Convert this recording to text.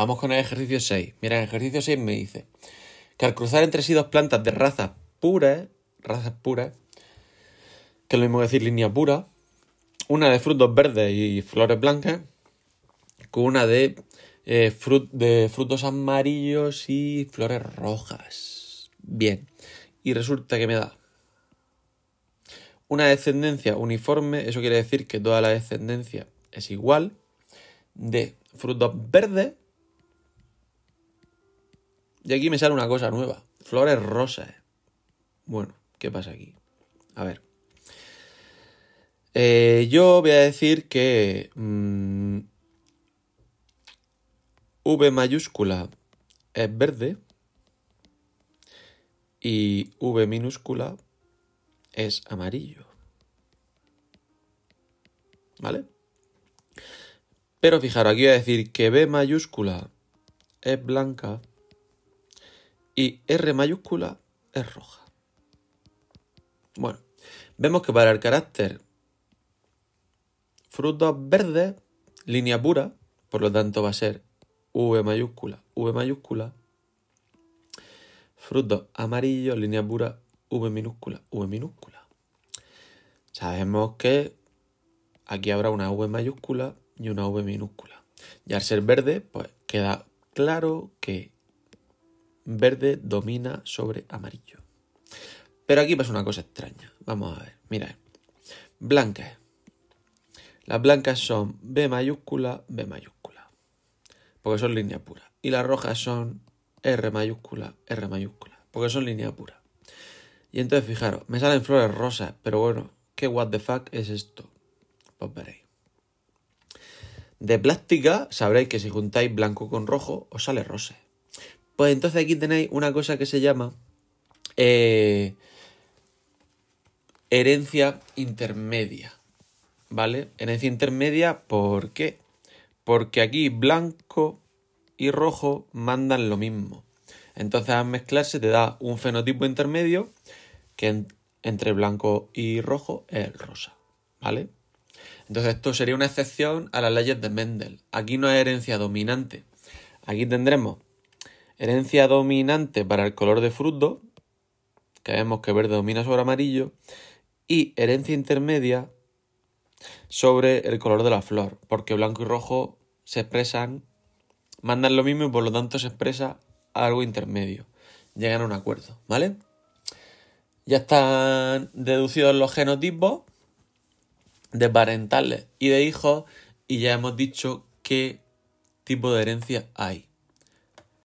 Vamos con el ejercicio 6. Mira, el ejercicio 6 me dice que al cruzar entre sí dos plantas de razas puras, razas puras, que es lo mismo que decir línea pura, una de frutos verdes y flores blancas, con una de, eh, de frutos amarillos y flores rojas. Bien, y resulta que me da una descendencia uniforme, eso quiere decir que toda la descendencia es igual, de frutos verdes y aquí me sale una cosa nueva. Flores rosas. Eh. Bueno, ¿qué pasa aquí? A ver. Eh, yo voy a decir que mm, V mayúscula es verde y V minúscula es amarillo. ¿Vale? Pero fijaros, aquí voy a decir que B mayúscula es blanca y R mayúscula es roja. Bueno, vemos que para el carácter frutos verdes, línea pura, por lo tanto va a ser V mayúscula, V mayúscula. Frutos amarillos, línea pura, V minúscula, V minúscula. Sabemos que aquí habrá una V mayúscula y una V minúscula. Y al ser verde, pues queda claro que verde domina sobre amarillo. Pero aquí pasa una cosa extraña. Vamos a ver, Mira, Blancas. Las blancas son B mayúscula, B mayúscula. Porque son línea pura. Y las rojas son R mayúscula, R mayúscula. Porque son línea pura. Y entonces fijaros, me salen flores rosas, pero bueno, ¿qué what the fuck es esto? Pues veréis. De plástica sabréis que si juntáis blanco con rojo os sale rosa. Pues entonces aquí tenéis una cosa que se llama eh, herencia intermedia. ¿Vale? Herencia intermedia, ¿por qué? Porque aquí blanco y rojo mandan lo mismo. Entonces al mezclarse te da un fenotipo intermedio que entre blanco y rojo es el rosa. ¿Vale? Entonces esto sería una excepción a las leyes de Mendel. Aquí no hay herencia dominante. Aquí tendremos Herencia dominante para el color de fruto, que vemos que verde domina sobre amarillo, y herencia intermedia sobre el color de la flor, porque blanco y rojo se expresan, mandan lo mismo y por lo tanto se expresa algo intermedio. Llegan a un acuerdo, ¿vale? Ya están deducidos los genotipos de parentales y de hijos y ya hemos dicho qué tipo de herencia hay.